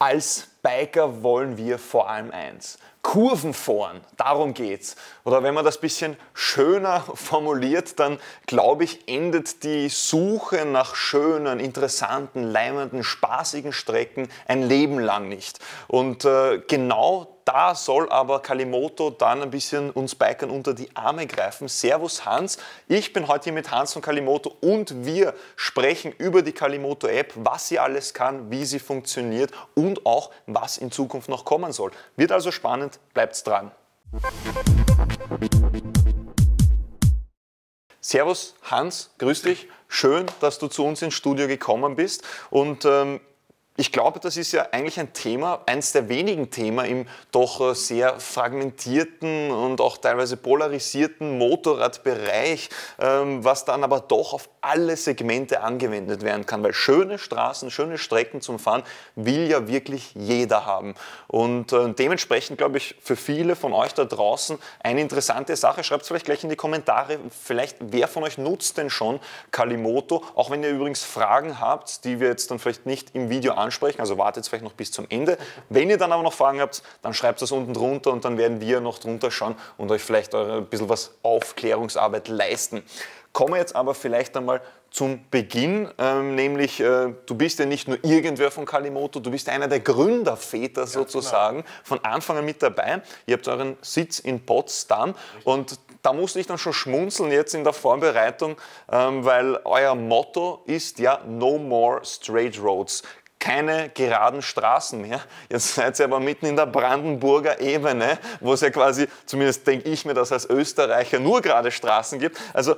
Als Biker wollen wir vor allem eins, Kurven fahren, darum geht's. Oder wenn man das bisschen schöner formuliert, dann glaube ich, endet die Suche nach schönen, interessanten, leimenden, spaßigen Strecken ein Leben lang nicht. Und äh, genau da soll aber Kalimoto dann ein bisschen uns Bikern unter die Arme greifen. Servus Hans, ich bin heute hier mit Hans von Kalimoto und wir sprechen über die Kalimoto App, was sie alles kann, wie sie funktioniert und auch was in Zukunft noch kommen soll. Wird also spannend spannend, bleibt's dran. Servus, Hans, grüß dich. Schön, dass du zu uns ins Studio gekommen bist. Und ähm, ich glaube, das ist ja eigentlich ein Thema, eines der wenigen Themen im doch äh, sehr fragmentierten und auch teilweise polarisierten Motorradbereich, ähm, was dann aber doch auf alle Segmente angewendet werden kann, weil schöne Straßen, schöne Strecken zum Fahren will ja wirklich jeder haben. Und äh, dementsprechend glaube ich für viele von euch da draußen eine interessante Sache. Schreibt es vielleicht gleich in die Kommentare, vielleicht wer von euch nutzt denn schon Kalimoto, auch wenn ihr übrigens Fragen habt, die wir jetzt dann vielleicht nicht im Video anschauen ansprechen, also wartet vielleicht noch bis zum Ende. Wenn ihr dann aber noch Fragen habt, dann schreibt es unten drunter und dann werden wir noch drunter schauen und euch vielleicht ein bisschen was Aufklärungsarbeit leisten. Kommen wir jetzt aber vielleicht einmal zum Beginn, ähm, nämlich äh, du bist ja nicht nur irgendwer von Kalimoto, du bist einer der Gründerväter ja, sozusagen, genau. von Anfang an mit dabei. Ihr habt euren Sitz in Potsdam Richtig. und da musste ich dann schon schmunzeln jetzt in der Vorbereitung, ähm, weil euer Motto ist ja No More Straight Roads keine geraden Straßen mehr. Jetzt seid ihr aber mitten in der Brandenburger Ebene, wo es ja quasi, zumindest denke ich mir das als Österreicher, nur gerade Straßen gibt. Also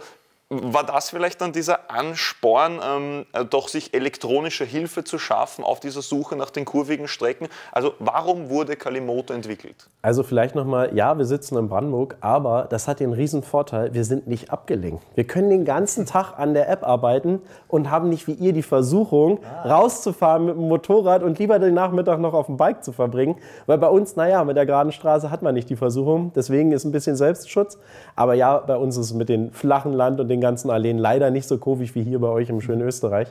war das vielleicht dann dieser Ansporn, ähm, äh, doch sich elektronische Hilfe zu schaffen auf dieser Suche nach den kurvigen Strecken? Also warum wurde Kalimoto entwickelt? Also vielleicht nochmal, ja, wir sitzen in Brandenburg, aber das hat den riesen Vorteil, wir sind nicht abgelenkt. Wir können den ganzen Tag an der App arbeiten und haben nicht wie ihr die Versuchung, ah. rauszufahren mit dem Motorrad und lieber den Nachmittag noch auf dem Bike zu verbringen. Weil bei uns, naja, mit der geraden Straße hat man nicht die Versuchung, deswegen ist ein bisschen Selbstschutz. Aber ja, bei uns ist es mit dem flachen Land und den den ganzen Alleen. Leider nicht so kurvig wie hier bei euch im schönen Österreich.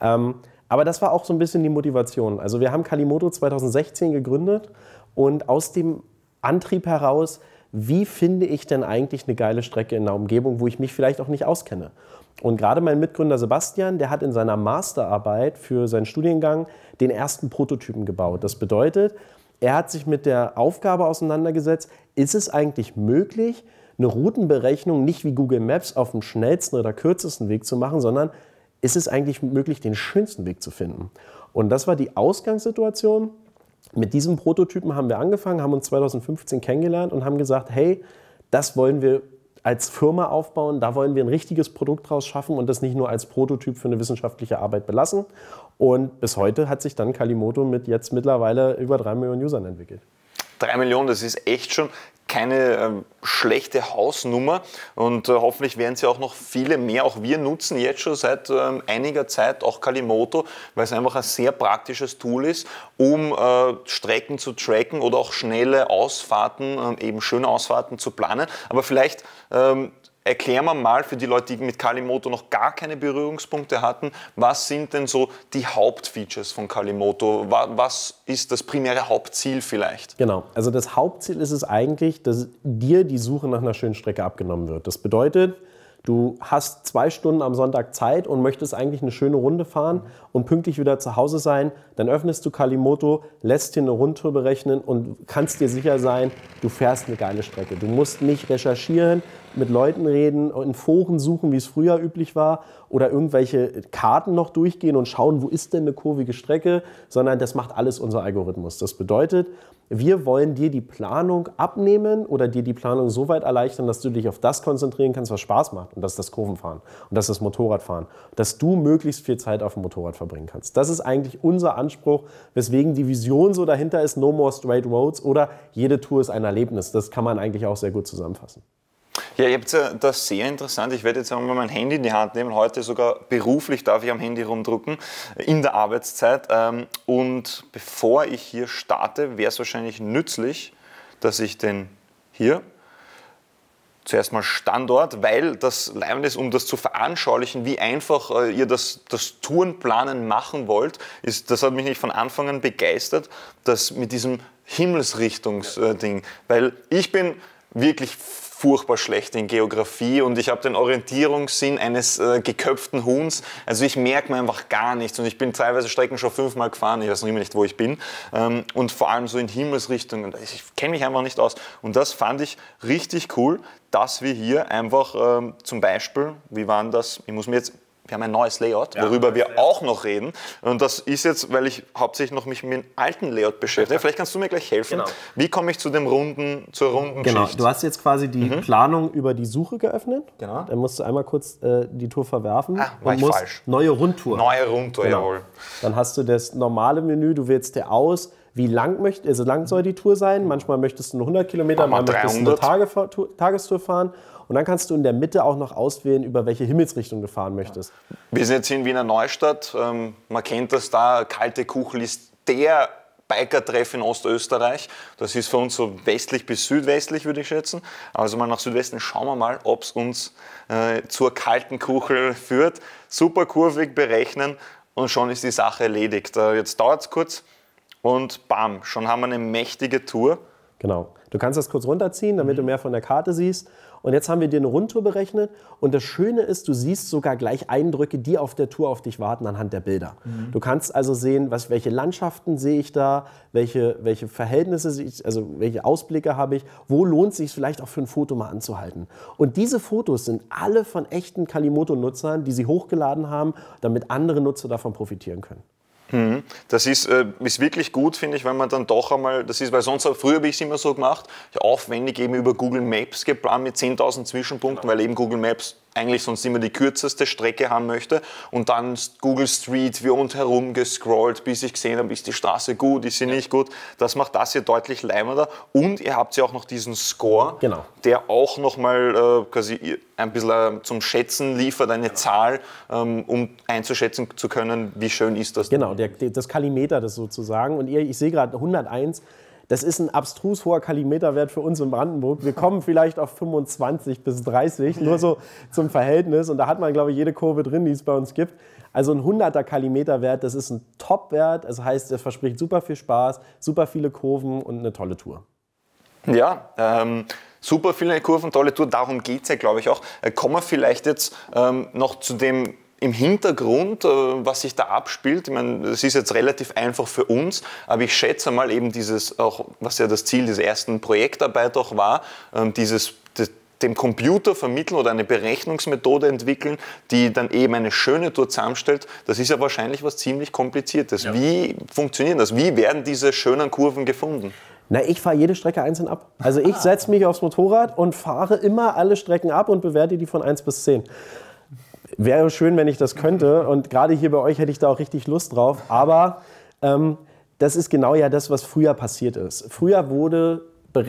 Ähm, aber das war auch so ein bisschen die Motivation. Also wir haben Kalimoto 2016 gegründet und aus dem Antrieb heraus, wie finde ich denn eigentlich eine geile Strecke in einer Umgebung, wo ich mich vielleicht auch nicht auskenne. Und gerade mein Mitgründer Sebastian, der hat in seiner Masterarbeit für seinen Studiengang den ersten Prototypen gebaut. Das bedeutet, er hat sich mit der Aufgabe auseinandergesetzt, ist es eigentlich möglich, eine Routenberechnung nicht wie Google Maps auf dem schnellsten oder kürzesten Weg zu machen, sondern ist es eigentlich möglich, den schönsten Weg zu finden? Und das war die Ausgangssituation. Mit diesem Prototypen haben wir angefangen, haben uns 2015 kennengelernt und haben gesagt, hey, das wollen wir als Firma aufbauen, da wollen wir ein richtiges Produkt draus schaffen und das nicht nur als Prototyp für eine wissenschaftliche Arbeit belassen. Und bis heute hat sich dann Kalimoto mit jetzt mittlerweile über drei Millionen Usern entwickelt. Drei Millionen, das ist echt schon keine ähm, schlechte Hausnummer und äh, hoffentlich werden sie auch noch viele mehr. Auch wir nutzen jetzt schon seit ähm, einiger Zeit auch Kalimoto, weil es einfach ein sehr praktisches Tool ist, um äh, Strecken zu tracken oder auch schnelle Ausfahrten, ähm, eben schöne Ausfahrten zu planen. Aber vielleicht erklären wir mal für die Leute, die mit Kalimoto noch gar keine Berührungspunkte hatten, was sind denn so die Hauptfeatures von Kalimoto? Was ist das primäre Hauptziel vielleicht? Genau, also das Hauptziel ist es eigentlich, dass dir die Suche nach einer schönen Strecke abgenommen wird. Das bedeutet, Du hast zwei Stunden am Sonntag Zeit und möchtest eigentlich eine schöne Runde fahren und pünktlich wieder zu Hause sein. Dann öffnest du Kalimoto, lässt dir eine Rundtour berechnen und kannst dir sicher sein, du fährst eine geile Strecke. Du musst nicht recherchieren, mit Leuten reden, in Foren suchen, wie es früher üblich war, oder irgendwelche Karten noch durchgehen und schauen, wo ist denn eine kurvige Strecke, sondern das macht alles unser Algorithmus. Das bedeutet, wir wollen dir die Planung abnehmen oder dir die Planung so weit erleichtern, dass du dich auf das konzentrieren kannst, was Spaß macht. Und das ist das Kurvenfahren und das ist das Motorradfahren. Dass du möglichst viel Zeit auf dem Motorrad verbringen kannst. Das ist eigentlich unser Anspruch, weswegen die Vision so dahinter ist, no more straight roads oder jede Tour ist ein Erlebnis. Das kann man eigentlich auch sehr gut zusammenfassen. Ja, ihr habt das sehr interessant. Ich werde jetzt einmal mein Handy in die Hand nehmen. Heute sogar beruflich darf ich am Handy rumdrucken, in der Arbeitszeit. Ähm, und bevor ich hier starte, wäre es wahrscheinlich nützlich, dass ich den hier zuerst mal Standort, weil das leibend ist, um das zu veranschaulichen, wie einfach äh, ihr das, das Tourenplanen machen wollt, ist, das hat mich nicht von Anfang an begeistert, dass mit diesem Himmelsrichtungsding, weil ich bin wirklich furchtbar schlecht in Geografie und ich habe den Orientierungssinn eines äh, geköpften Huhns. Also ich merke mir einfach gar nichts und ich bin teilweise Strecken schon fünfmal gefahren, ich weiß noch immer nicht, wo ich bin. Ähm, und vor allem so in Himmelsrichtungen, ich kenne mich einfach nicht aus. Und das fand ich richtig cool, dass wir hier einfach ähm, zum Beispiel, wie waren das, ich muss mir jetzt wir haben ein neues Layout, ja, worüber wir Layout. auch noch reden. Und das ist jetzt, weil ich hauptsächlich noch mich mit dem alten Layout beschäftige. Vielleicht kannst du mir gleich helfen. Genau. Wie komme ich zu dem runden, zur runden Genau, du hast jetzt quasi die mhm. Planung über die Suche geöffnet. Genau. Dann musst du einmal kurz äh, die Tour verwerfen. Ah, war und musst falsch. Neue Rundtour. Neue Rundtour, genau. jawohl. Dann hast du das normale Menü, du wählst dir aus, wie lang, möcht, also lang soll die Tour sein. Manchmal möchtest du eine 100 Kilometer, manchmal möchtest du eine Tagestour fahren. Und dann kannst du in der Mitte auch noch auswählen, über welche Himmelsrichtung du fahren möchtest. Wir sind jetzt hier in Wiener Neustadt. Ähm, man kennt das da, kalte Kuchel ist der Biker-Treff in Ostösterreich. Das ist für uns so westlich bis südwestlich, würde ich schätzen. Also mal nach Südwesten schauen wir mal, ob es uns äh, zur kalten Kuchel führt. Super kurvig berechnen und schon ist die Sache erledigt. Äh, jetzt dauert es kurz und bam, schon haben wir eine mächtige Tour. Genau. Du kannst das kurz runterziehen, damit du mhm. mehr von der Karte siehst. Und jetzt haben wir dir eine Rundtour berechnet. Und das Schöne ist, du siehst sogar gleich Eindrücke, die auf der Tour auf dich warten, anhand der Bilder. Mhm. Du kannst also sehen, was, welche Landschaften sehe ich da, welche, welche Verhältnisse, also welche Ausblicke habe ich, wo lohnt es sich vielleicht auch für ein Foto mal anzuhalten. Und diese Fotos sind alle von echten Kalimoto-Nutzern, die sie hochgeladen haben, damit andere Nutzer davon profitieren können. Hm. Das ist, äh, ist wirklich gut, finde ich, wenn man dann doch einmal, das ist, weil sonst, früher habe ich es immer so gemacht, aufwendig eben über Google Maps geplant mit 10.000 Zwischenpunkten, genau. weil eben Google Maps eigentlich sonst immer die kürzeste Strecke haben möchte und dann Google Street wie und herum gescrollt, bis ich gesehen habe, ist die Straße gut, ist sie ja. nicht gut. Das macht das hier deutlich leimender und ihr habt ja auch noch diesen Score, genau. der auch nochmal äh, quasi ein bisschen ähm, zum Schätzen liefert, eine genau. Zahl, ähm, um einzuschätzen zu können, wie schön ist das. Genau, der, der, das Kalimeter das sozusagen und ihr, ich sehe gerade 101 das ist ein abstrus hoher Kalimeterwert für uns in Brandenburg. Wir kommen vielleicht auf 25 bis 30, nur so zum Verhältnis. Und da hat man, glaube ich, jede Kurve drin, die es bei uns gibt. Also ein 100er Kalimeterwert, das ist ein Top-Wert. Das heißt, es verspricht super viel Spaß, super viele Kurven und eine tolle Tour. Ja, ähm, super viele Kurven, tolle Tour. Darum geht es ja, glaube ich, auch. Äh, kommen wir vielleicht jetzt ähm, noch zu dem im Hintergrund, äh, was sich da abspielt, ich meine, das ist jetzt relativ einfach für uns, aber ich schätze mal eben dieses, auch was ja das Ziel dieser ersten Projektarbeit auch war, ähm, dieses dem Computer vermitteln oder eine Berechnungsmethode entwickeln, die dann eben eine schöne Tour zusammenstellt, das ist ja wahrscheinlich was ziemlich Kompliziertes. Ja. Wie funktioniert das? Wie werden diese schönen Kurven gefunden? Na, ich fahre jede Strecke einzeln ab. Also ich setze mich aufs Motorrad und fahre immer alle Strecken ab und bewerte die von 1 bis 10 wäre schön, wenn ich das könnte. Und gerade hier bei euch hätte ich da auch richtig Lust drauf. Aber ähm, das ist genau ja das, was früher passiert ist. Früher wurde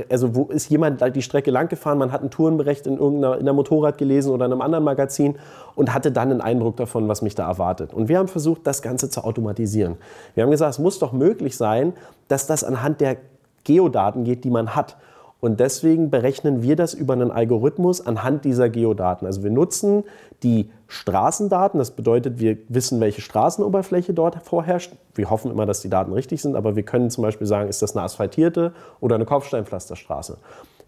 also wo ist jemand die Strecke lang gefahren, man hat einen Tourenbericht in irgendeiner in der Motorrad gelesen oder in einem anderen Magazin und hatte dann einen Eindruck davon, was mich da erwartet. Und wir haben versucht, das Ganze zu automatisieren. Wir haben gesagt, es muss doch möglich sein, dass das anhand der Geodaten geht, die man hat. Und deswegen berechnen wir das über einen Algorithmus anhand dieser Geodaten. Also wir nutzen die Straßendaten. Das bedeutet, wir wissen, welche Straßenoberfläche dort vorherrscht. Wir hoffen immer, dass die Daten richtig sind, aber wir können zum Beispiel sagen, ist das eine asphaltierte oder eine Kopfsteinpflasterstraße.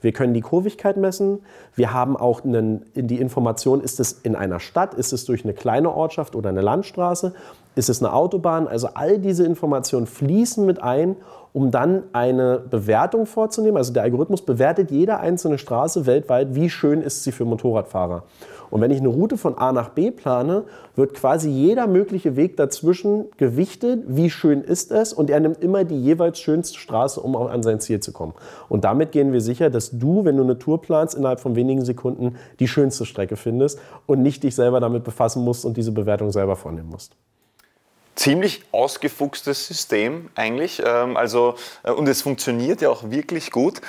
Wir können die Kurvigkeit messen. Wir haben auch einen, die Information, ist es in einer Stadt, ist es durch eine kleine Ortschaft oder eine Landstraße. Ist es eine Autobahn? Also all diese Informationen fließen mit ein, um dann eine Bewertung vorzunehmen. Also der Algorithmus bewertet jede einzelne Straße weltweit, wie schön ist sie für Motorradfahrer. Und wenn ich eine Route von A nach B plane, wird quasi jeder mögliche Weg dazwischen gewichtet, wie schön ist es. Und er nimmt immer die jeweils schönste Straße, um auch an sein Ziel zu kommen. Und damit gehen wir sicher, dass du, wenn du eine Tour planst, innerhalb von wenigen Sekunden die schönste Strecke findest und nicht dich selber damit befassen musst und diese Bewertung selber vornehmen musst ziemlich ausgefuchstes System eigentlich. Ähm, also, äh, und es funktioniert ja auch wirklich gut.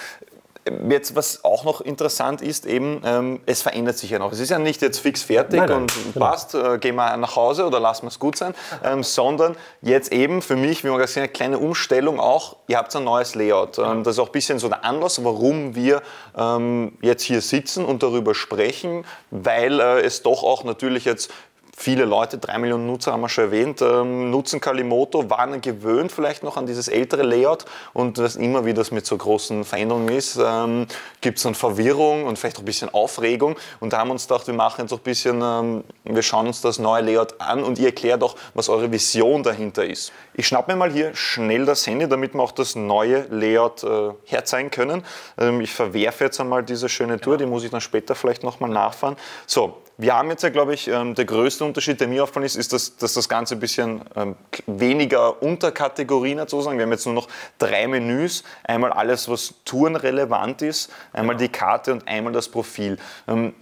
Ähm, jetzt, was auch noch interessant ist, eben, ähm, es verändert sich ja noch. Es ist ja nicht jetzt fix fertig nein, nein, und genau. passt, äh, gehen wir nach Hause oder lassen wir es gut sein, ähm, sondern jetzt eben für mich, wie man gesehen eine kleine Umstellung auch, ihr habt ein neues Layout. Genau. Ähm, das ist auch ein bisschen so der Anlass, warum wir ähm, jetzt hier sitzen und darüber sprechen, weil äh, es doch auch natürlich jetzt viele Leute, drei Millionen Nutzer haben wir schon erwähnt, ähm, nutzen Kalimoto, waren gewöhnt vielleicht noch an dieses ältere Layout und was immer wie das mit so großen Veränderungen ist, ähm, gibt es dann Verwirrung und vielleicht auch ein bisschen Aufregung und da haben wir uns gedacht, wir machen jetzt auch ein bisschen, ähm, wir schauen uns das neue Layout an und ihr erklärt auch, was eure Vision dahinter ist. Ich schnapp mir mal hier schnell das Handy, damit wir auch das neue Layout äh, herzeigen können. Ähm, ich verwerfe jetzt einmal diese schöne Tour, genau. die muss ich dann später vielleicht nochmal nachfahren. So, wir haben jetzt ja, glaube ich, ähm, der größte Unterschied, der mir aufgefallen ist, ist, dass, dass das Ganze ein bisschen ähm, weniger Unterkategorien hat sozusagen. Wir haben jetzt nur noch drei Menüs. Einmal alles, was tourenrelevant ist, einmal die Karte und einmal das Profil. Ähm,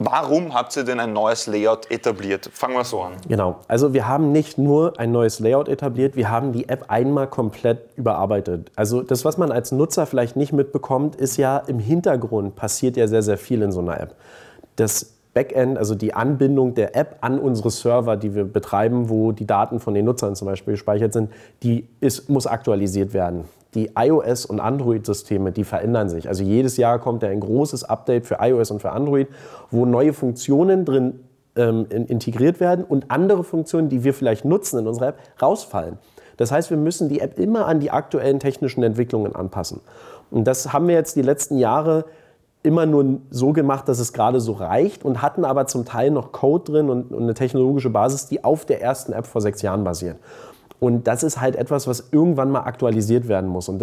warum habt ihr denn ein neues Layout etabliert? Fangen wir so an. Genau. Also wir haben nicht nur ein neues Layout etabliert, wir haben die App einmal komplett überarbeitet. Also das, was man als Nutzer vielleicht nicht mitbekommt, ist ja im Hintergrund passiert ja sehr, sehr viel in so einer App. Das Backend, also die Anbindung der App an unsere Server, die wir betreiben, wo die Daten von den Nutzern zum Beispiel gespeichert sind, die ist, muss aktualisiert werden. Die iOS- und Android-Systeme, die verändern sich. Also jedes Jahr kommt ja ein großes Update für iOS und für Android, wo neue Funktionen drin ähm, integriert werden und andere Funktionen, die wir vielleicht nutzen in unserer App, rausfallen. Das heißt, wir müssen die App immer an die aktuellen technischen Entwicklungen anpassen. Und das haben wir jetzt die letzten Jahre immer nur so gemacht, dass es gerade so reicht und hatten aber zum Teil noch Code drin und, und eine technologische Basis, die auf der ersten App vor sechs Jahren basiert. Und das ist halt etwas, was irgendwann mal aktualisiert werden muss. Und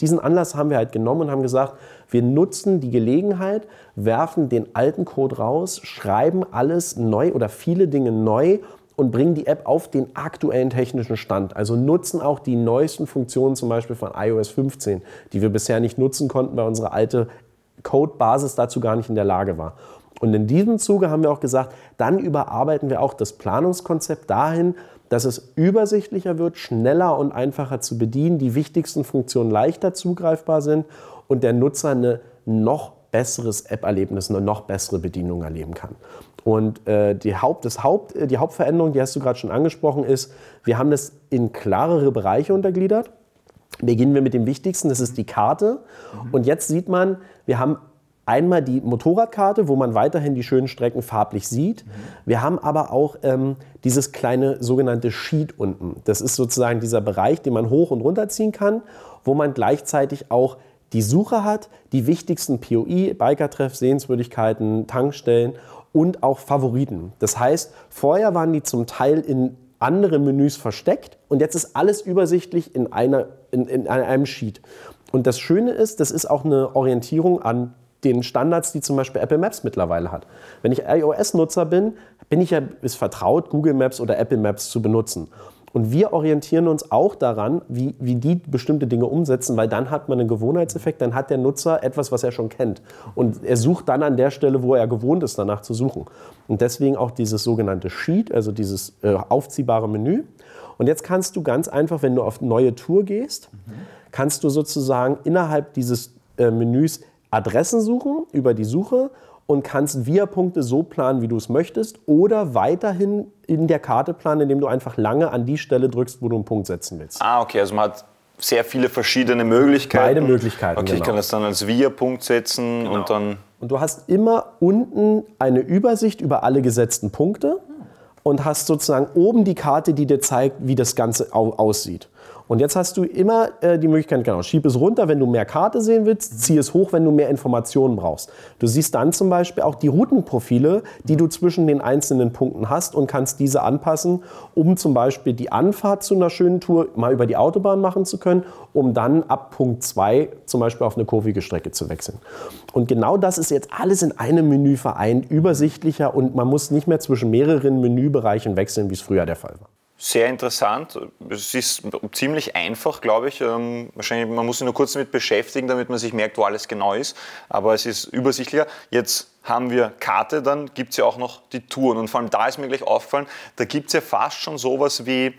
diesen Anlass haben wir halt genommen und haben gesagt, wir nutzen die Gelegenheit, werfen den alten Code raus, schreiben alles neu oder viele Dinge neu und bringen die App auf den aktuellen technischen Stand. Also nutzen auch die neuesten Funktionen zum Beispiel von iOS 15, die wir bisher nicht nutzen konnten, weil unsere alte Codebasis dazu gar nicht in der Lage war. Und in diesem Zuge haben wir auch gesagt, dann überarbeiten wir auch das Planungskonzept dahin, dass es übersichtlicher wird, schneller und einfacher zu bedienen, die wichtigsten Funktionen leichter zugreifbar sind und der Nutzer ein noch besseres App-Erlebnis, eine noch bessere Bedienung erleben kann. Und äh, die, Haupt, das Haupt, die Hauptveränderung, die hast du gerade schon angesprochen, ist, wir haben das in klarere Bereiche untergliedert. Beginnen wir mit dem Wichtigsten, das ist die Karte. Mhm. Und jetzt sieht man, wir haben einmal die Motorradkarte, wo man weiterhin die schönen Strecken farblich sieht. Mhm. Wir haben aber auch ähm, dieses kleine sogenannte Sheet unten. Das ist sozusagen dieser Bereich, den man hoch und runter ziehen kann, wo man gleichzeitig auch die Suche hat, die wichtigsten POI, Bikertreff, Sehenswürdigkeiten, Tankstellen und auch Favoriten. Das heißt, vorher waren die zum Teil in andere Menüs versteckt und jetzt ist alles übersichtlich in einer in, in einem Sheet. Und das Schöne ist, das ist auch eine Orientierung an den Standards, die zum Beispiel Apple Maps mittlerweile hat. Wenn ich iOS-Nutzer bin, bin ich ja ist vertraut, Google Maps oder Apple Maps zu benutzen. Und wir orientieren uns auch daran, wie, wie die bestimmte Dinge umsetzen, weil dann hat man einen Gewohnheitseffekt, dann hat der Nutzer etwas, was er schon kennt. Und er sucht dann an der Stelle, wo er gewohnt ist, danach zu suchen. Und deswegen auch dieses sogenannte Sheet, also dieses äh, aufziehbare Menü. Und jetzt kannst du ganz einfach, wenn du auf neue Tour gehst, mhm. kannst du sozusagen innerhalb dieses äh, Menüs Adressen suchen über die Suche und kannst Via-Punkte so planen, wie du es möchtest, oder weiterhin in der Karte planen, indem du einfach lange an die Stelle drückst, wo du einen Punkt setzen willst. Ah, okay, also man hat sehr viele verschiedene Möglichkeiten. Beide Möglichkeiten. Okay, genau. ich kann das dann als Via-Punkt setzen genau. und dann. Und du hast immer unten eine Übersicht über alle gesetzten Punkte und hast sozusagen oben die Karte, die dir zeigt, wie das Ganze aussieht. Und jetzt hast du immer äh, die Möglichkeit, genau, schieb es runter, wenn du mehr Karte sehen willst, zieh es hoch, wenn du mehr Informationen brauchst. Du siehst dann zum Beispiel auch die Routenprofile, die du zwischen den einzelnen Punkten hast und kannst diese anpassen, um zum Beispiel die Anfahrt zu einer schönen Tour mal über die Autobahn machen zu können, um dann ab Punkt 2 zum Beispiel auf eine kurvige Strecke zu wechseln. Und genau das ist jetzt alles in einem Menü vereint, übersichtlicher und man muss nicht mehr zwischen mehreren Menübereichen wechseln, wie es früher der Fall war. Sehr interessant. Es ist ziemlich einfach, glaube ich. Ähm, wahrscheinlich, man muss sich nur kurz damit beschäftigen, damit man sich merkt, wo alles genau ist. Aber es ist übersichtlicher. Jetzt haben wir Karte, dann gibt es ja auch noch die Touren. Und vor allem da ist mir gleich auffallen, da gibt es ja fast schon sowas wie,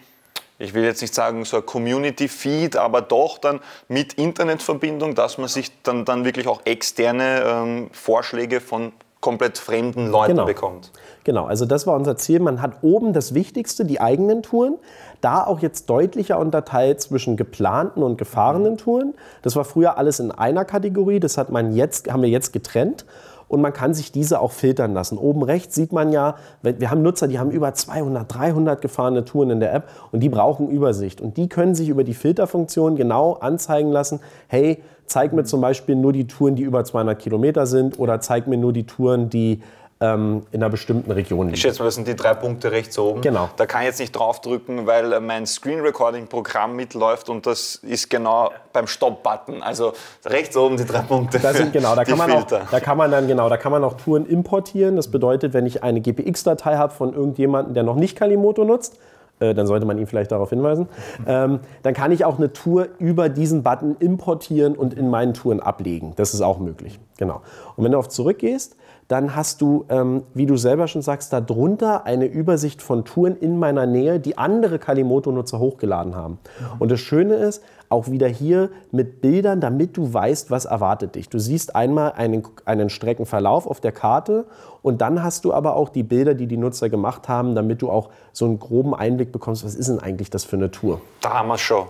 ich will jetzt nicht sagen so ein Community-Feed, aber doch dann mit Internetverbindung, dass man sich dann, dann wirklich auch externe ähm, Vorschläge von komplett fremden Leuten genau. bekommt. Genau, also das war unser Ziel. Man hat oben das Wichtigste, die eigenen Touren, da auch jetzt deutlicher unterteilt zwischen geplanten und gefahrenen mhm. Touren. Das war früher alles in einer Kategorie, das hat man jetzt, haben wir jetzt getrennt und man kann sich diese auch filtern lassen. Oben rechts sieht man ja, wir haben Nutzer, die haben über 200, 300 gefahrene Touren in der App und die brauchen Übersicht. Und die können sich über die Filterfunktion genau anzeigen lassen, hey, zeig mir zum Beispiel nur die Touren, die über 200 Kilometer sind oder zeig mir nur die Touren, die ähm, in einer bestimmten Region liegt. Ich schätze mal, das sind die drei Punkte rechts oben. Genau. Da kann ich jetzt nicht draufdrücken, weil äh, mein Screen Recording Programm mitläuft und das ist genau beim Stop-Button. Also rechts oben die drei Punkte. Da sind genau, da kann man auch, da kann man dann genau, da kann man auch Touren importieren. Das bedeutet, wenn ich eine GPX-Datei habe von irgendjemandem, der noch nicht Kalimoto nutzt, äh, dann sollte man ihn vielleicht darauf hinweisen. Ähm, dann kann ich auch eine Tour über diesen Button importieren und in meinen Touren ablegen. Das ist auch möglich. Genau. Und wenn du auf zurück gehst, dann hast du, ähm, wie du selber schon sagst, darunter eine Übersicht von Touren in meiner Nähe, die andere Kalimoto-Nutzer hochgeladen haben. Mhm. Und das Schöne ist, auch wieder hier mit Bildern, damit du weißt, was erwartet dich. Du siehst einmal einen, einen Streckenverlauf auf der Karte und dann hast du aber auch die Bilder, die die Nutzer gemacht haben, damit du auch so einen groben Einblick bekommst, was ist denn eigentlich das für eine Tour. Da haben wir schon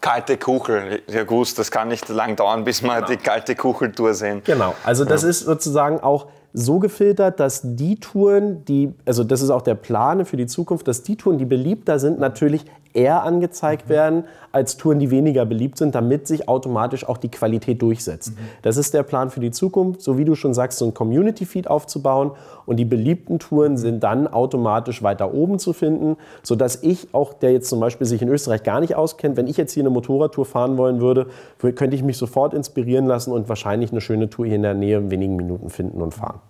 kalte Kuchel. Ja gut, das kann nicht lang dauern, bis wir genau. die kalte Kucheltour sehen. Genau, also das ja. ist sozusagen auch so gefiltert, dass die Touren, die, also das ist auch der Plan für die Zukunft, dass die Touren, die beliebter sind, natürlich eher angezeigt mhm. werden als Touren, die weniger beliebt sind, damit sich automatisch auch die Qualität durchsetzt. Mhm. Das ist der Plan für die Zukunft, so wie du schon sagst, so ein Community-Feed aufzubauen und die beliebten Touren sind dann automatisch weiter oben zu finden, sodass ich auch, der jetzt zum Beispiel sich in Österreich gar nicht auskennt, wenn ich jetzt hier eine Motorradtour fahren wollen würde, könnte ich mich sofort inspirieren lassen und wahrscheinlich eine schöne Tour hier in der Nähe in wenigen Minuten finden und fahren.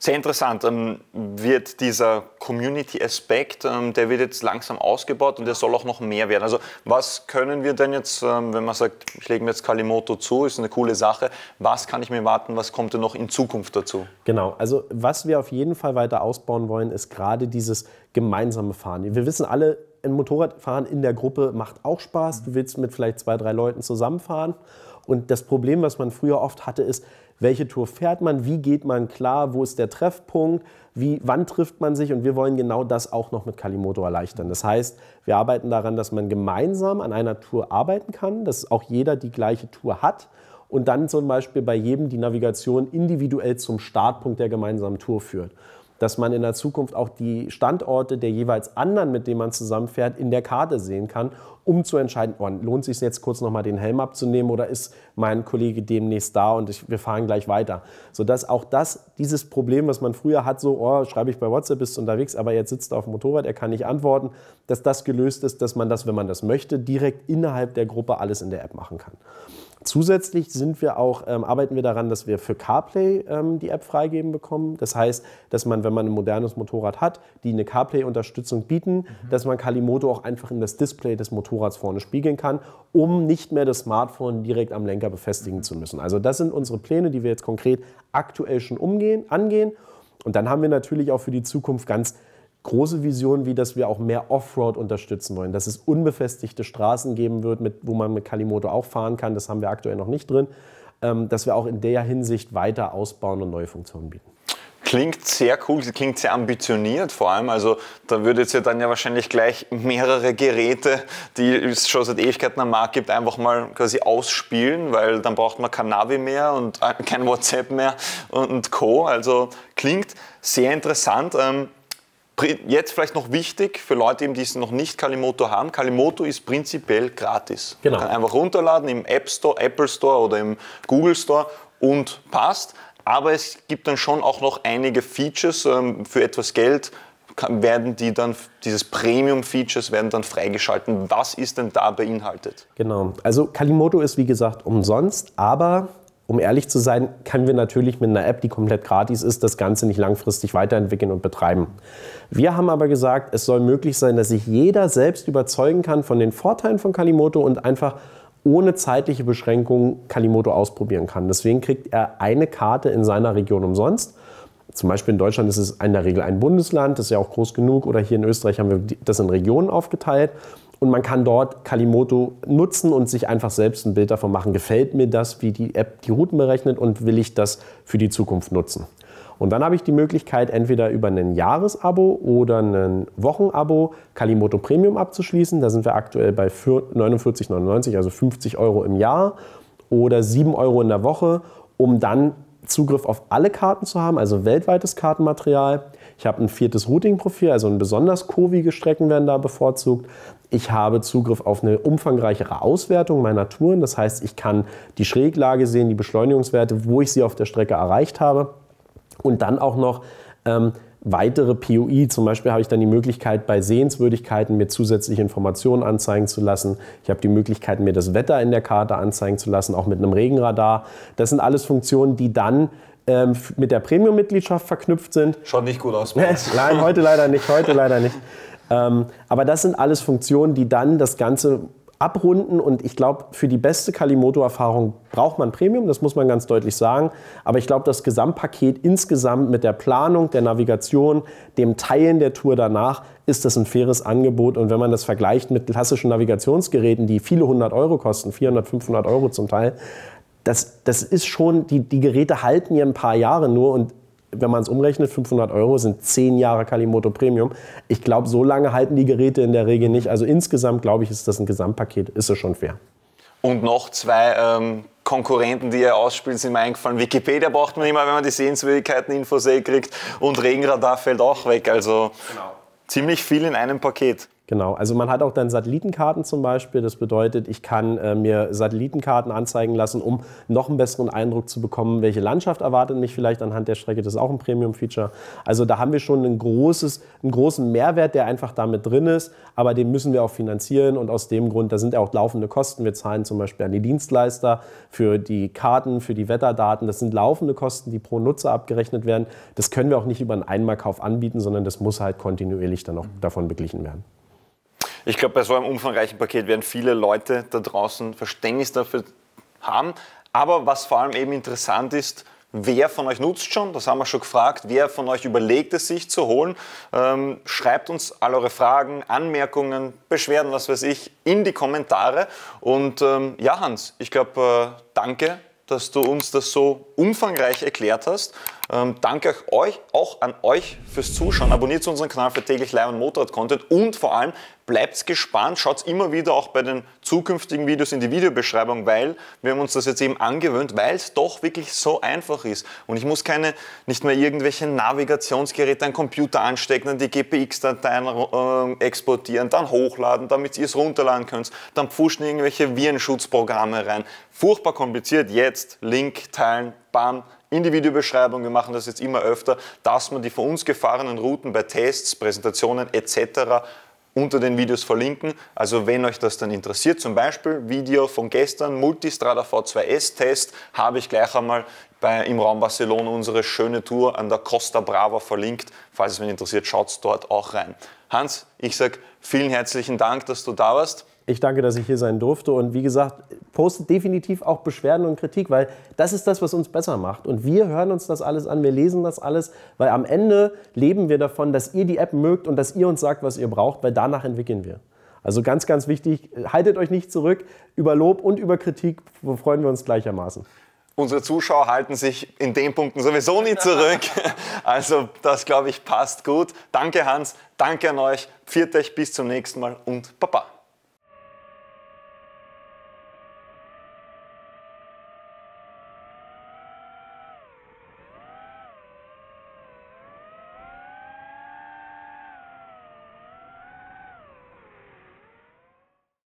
Sehr interessant. Ähm, wird dieser Community-Aspekt, ähm, der wird jetzt langsam ausgebaut und der soll auch noch mehr werden. Also was können wir denn jetzt, ähm, wenn man sagt, ich lege mir jetzt Kalimoto zu, ist eine coole Sache, was kann ich mir warten, was kommt denn noch in Zukunft dazu? Genau, also was wir auf jeden Fall weiter ausbauen wollen, ist gerade dieses gemeinsame Fahren. Wir wissen alle, ein Motorradfahren in der Gruppe macht auch Spaß. Du willst mit vielleicht zwei, drei Leuten zusammenfahren. Und das Problem, was man früher oft hatte, ist, welche Tour fährt man, wie geht man klar, wo ist der Treffpunkt, wie, wann trifft man sich und wir wollen genau das auch noch mit Kalimoto erleichtern. Das heißt, wir arbeiten daran, dass man gemeinsam an einer Tour arbeiten kann, dass auch jeder die gleiche Tour hat und dann zum Beispiel bei jedem die Navigation individuell zum Startpunkt der gemeinsamen Tour führt dass man in der Zukunft auch die Standorte der jeweils anderen, mit denen man zusammenfährt, in der Karte sehen kann, um zu entscheiden, oh, lohnt sich jetzt kurz nochmal den Helm abzunehmen oder ist mein Kollege demnächst da und ich, wir fahren gleich weiter. Sodass auch das, dieses Problem, was man früher hat, so, oh, schreibe ich bei WhatsApp, bist du unterwegs, aber jetzt sitzt er auf dem Motorrad, er kann nicht antworten, dass das gelöst ist, dass man das, wenn man das möchte, direkt innerhalb der Gruppe alles in der App machen kann. Zusätzlich sind wir auch, ähm, arbeiten wir daran, dass wir für CarPlay ähm, die App freigeben bekommen. Das heißt, dass man, wenn man ein modernes Motorrad hat, die eine CarPlay-Unterstützung bieten, mhm. dass man Kalimoto auch einfach in das Display des Motorrads vorne spiegeln kann, um nicht mehr das Smartphone direkt am Lenker befestigen mhm. zu müssen. Also das sind unsere Pläne, die wir jetzt konkret aktuell schon umgehen, angehen. Und dann haben wir natürlich auch für die Zukunft ganz große Vision, wie dass wir auch mehr Offroad unterstützen wollen, dass es unbefestigte Straßen geben wird, mit, wo man mit Kalimoto auch fahren kann. Das haben wir aktuell noch nicht drin. Ähm, dass wir auch in der Hinsicht weiter ausbauen und neue Funktionen bieten. Klingt sehr cool, klingt sehr ambitioniert vor allem. Also da würde jetzt ja dann ja wahrscheinlich gleich mehrere Geräte, die es schon seit Ewigkeiten am Markt gibt, einfach mal quasi ausspielen, weil dann braucht man kein Navi mehr und äh, kein WhatsApp mehr und Co. Also klingt sehr interessant. Ähm, jetzt vielleicht noch wichtig für Leute, die es noch nicht Kalimoto haben. Kalimoto ist prinzipiell gratis. Genau. Man kann einfach runterladen im App Store, Apple Store oder im Google Store und passt. Aber es gibt dann schon auch noch einige Features ähm, für etwas Geld werden die dann, dieses Premium-Features werden dann freigeschalten. Was ist denn da beinhaltet? Genau, also Kalimoto ist wie gesagt umsonst, aber um ehrlich zu sein, können wir natürlich mit einer App, die komplett gratis ist, das Ganze nicht langfristig weiterentwickeln und betreiben. Wir haben aber gesagt, es soll möglich sein, dass sich jeder selbst überzeugen kann von den Vorteilen von Kalimoto und einfach ohne zeitliche Beschränkungen Kalimoto ausprobieren kann. Deswegen kriegt er eine Karte in seiner Region umsonst. Zum Beispiel in Deutschland ist es in der Regel ein Bundesland, das ist ja auch groß genug, oder hier in Österreich haben wir das in Regionen aufgeteilt. Und man kann dort Kalimoto nutzen und sich einfach selbst ein Bild davon machen, gefällt mir das, wie die App die Routen berechnet und will ich das für die Zukunft nutzen. Und dann habe ich die Möglichkeit, entweder über ein Jahresabo oder ein Wochenabo Kalimoto Premium abzuschließen. Da sind wir aktuell bei 49,99, also 50 Euro im Jahr oder 7 Euro in der Woche, um dann Zugriff auf alle Karten zu haben, also weltweites Kartenmaterial ich habe ein viertes Routing-Profil, also ein besonders kurvige Strecken werden da bevorzugt. Ich habe Zugriff auf eine umfangreichere Auswertung meiner Touren. Das heißt, ich kann die Schräglage sehen, die Beschleunigungswerte, wo ich sie auf der Strecke erreicht habe. Und dann auch noch ähm, weitere POI. Zum Beispiel habe ich dann die Möglichkeit, bei Sehenswürdigkeiten mir zusätzliche Informationen anzeigen zu lassen. Ich habe die Möglichkeit, mir das Wetter in der Karte anzeigen zu lassen, auch mit einem Regenradar. Das sind alles Funktionen, die dann ähm, mit der Premium-Mitgliedschaft verknüpft sind. Schon nicht gut aus. Nein, heute leider nicht, heute leider nicht. Ähm, aber das sind alles Funktionen, die dann das Ganze abrunden und ich glaube, für die beste Kalimoto-Erfahrung braucht man Premium, das muss man ganz deutlich sagen. Aber ich glaube, das Gesamtpaket insgesamt mit der Planung, der Navigation, dem Teilen der Tour danach, ist das ein faires Angebot. Und wenn man das vergleicht mit klassischen Navigationsgeräten, die viele hundert Euro kosten, 400, 500 Euro zum Teil, das, das ist schon, die, die Geräte halten ja ein paar Jahre nur und wenn man es umrechnet, 500 Euro sind 10 Jahre Kalimoto Premium. Ich glaube, so lange halten die Geräte in der Regel nicht. Also insgesamt, glaube ich, ist das ein Gesamtpaket, ist es schon fair. Und noch zwei ähm, Konkurrenten, die ihr ausspielt, sind mir eingefallen. Wikipedia braucht man immer, wenn man die Sehenswürdigkeiten-Infos eh kriegt. Und Regenradar fällt auch weg. Also genau. ziemlich viel in einem Paket. Genau, also man hat auch dann Satellitenkarten zum Beispiel. Das bedeutet, ich kann äh, mir Satellitenkarten anzeigen lassen, um noch einen besseren Eindruck zu bekommen, welche Landschaft erwartet mich vielleicht anhand der Strecke. Das ist auch ein Premium-Feature. Also da haben wir schon ein großes, einen großen Mehrwert, der einfach damit drin ist, aber den müssen wir auch finanzieren und aus dem Grund, da sind ja auch laufende Kosten. Wir zahlen zum Beispiel an die Dienstleister für die Karten, für die Wetterdaten. Das sind laufende Kosten, die pro Nutzer abgerechnet werden. Das können wir auch nicht über einen Einmalkauf anbieten, sondern das muss halt kontinuierlich dann auch davon beglichen werden. Ich glaube, bei so einem umfangreichen Paket werden viele Leute da draußen Verständnis dafür haben. Aber was vor allem eben interessant ist, Wer von euch nutzt schon? Das haben wir schon gefragt. Wer von euch überlegt es sich zu holen? Ähm, schreibt uns all eure Fragen, Anmerkungen, Beschwerden, was weiß ich, in die Kommentare. Und ähm, ja, Hans, ich glaube, äh, danke, dass du uns das so umfangreich erklärt hast. Ähm, danke euch, auch an euch fürs Zuschauen. Abonniert unseren Kanal für täglich Live- und Motorrad-Content und vor allem bleibt gespannt, schaut immer wieder auch bei den zukünftigen Videos in die Videobeschreibung, weil wir haben uns das jetzt eben angewöhnt, weil es doch wirklich so einfach ist. Und ich muss keine, nicht mehr irgendwelche Navigationsgeräte an Computer anstecken, dann die GPX-Dateien äh, exportieren, dann hochladen, damit ihr es runterladen könnt, dann pfuschen irgendwelche Virenschutzprogramme rein. Furchtbar kompliziert, jetzt Link teilen, Bahn in die Videobeschreibung, wir machen das jetzt immer öfter, dass man die von uns gefahrenen Routen bei Tests, Präsentationen etc unter den Videos verlinken. Also wenn euch das dann interessiert, zum Beispiel Video von gestern, Multistrada V2S Test, habe ich gleich einmal bei, im Raum Barcelona unsere schöne Tour an der Costa Brava verlinkt. Falls es mich interessiert, schaut dort auch rein. Hans, ich sage vielen herzlichen Dank, dass du da warst. Ich danke, dass ich hier sein durfte. Und wie gesagt, postet definitiv auch Beschwerden und Kritik, weil das ist das, was uns besser macht. Und wir hören uns das alles an, wir lesen das alles, weil am Ende leben wir davon, dass ihr die App mögt und dass ihr uns sagt, was ihr braucht, weil danach entwickeln wir. Also ganz, ganz wichtig, haltet euch nicht zurück. Über Lob und über Kritik freuen wir uns gleichermaßen. Unsere Zuschauer halten sich in den Punkten sowieso nie zurück. Also das, glaube ich, passt gut. Danke Hans, danke an euch. Pfiat euch, bis zum nächsten Mal und Baba.